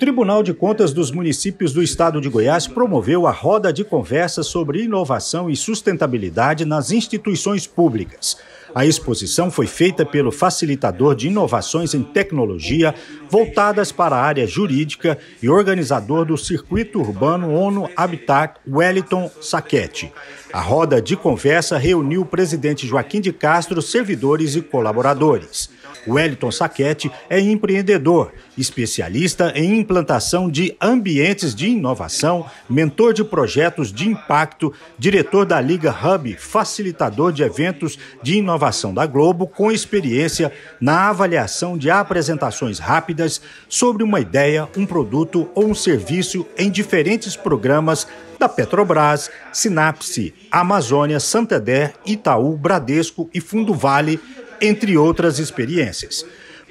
Tribunal de Contas dos Municípios do Estado de Goiás promoveu a roda de conversa sobre inovação e sustentabilidade nas instituições públicas. A exposição foi feita pelo facilitador de inovações em tecnologia voltadas para a área jurídica e organizador do Circuito Urbano ONU Habitat, Wellington Saquete. A roda de conversa reuniu o presidente Joaquim de Castro, servidores e colaboradores. Wellington Saquete é empreendedor, especialista em implantação de ambientes de inovação, mentor de projetos de impacto, diretor da Liga Hub, facilitador de eventos de inovação da Globo, com experiência na avaliação de apresentações rápidas sobre uma ideia, um produto ou um serviço em diferentes programas da Petrobras, Sinapse, Amazônia, Santander, Itaú, Bradesco e Fundo Vale entre outras experiências.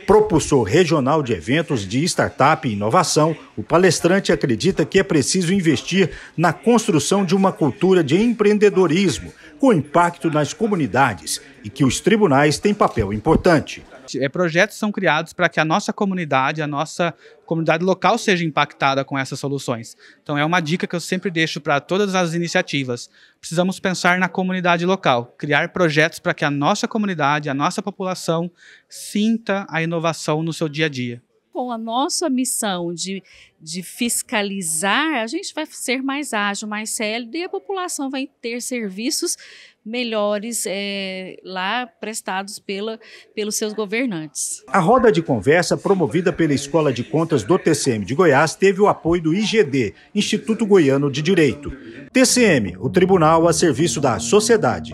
Propulsor regional de eventos de startup e inovação, o palestrante acredita que é preciso investir na construção de uma cultura de empreendedorismo com impacto nas comunidades e que os tribunais têm papel importante. É, projetos são criados para que a nossa comunidade, a nossa comunidade local seja impactada com essas soluções. Então é uma dica que eu sempre deixo para todas as iniciativas. Precisamos pensar na comunidade local, criar projetos para que a nossa comunidade, a nossa população sinta a inovação no seu dia a dia com a nossa missão de, de fiscalizar, a gente vai ser mais ágil, mais célebre e a população vai ter serviços melhores é, lá prestados pela, pelos seus governantes. A roda de conversa promovida pela Escola de Contas do TCM de Goiás teve o apoio do IGD, Instituto Goiano de Direito. TCM, o tribunal a serviço da sociedade.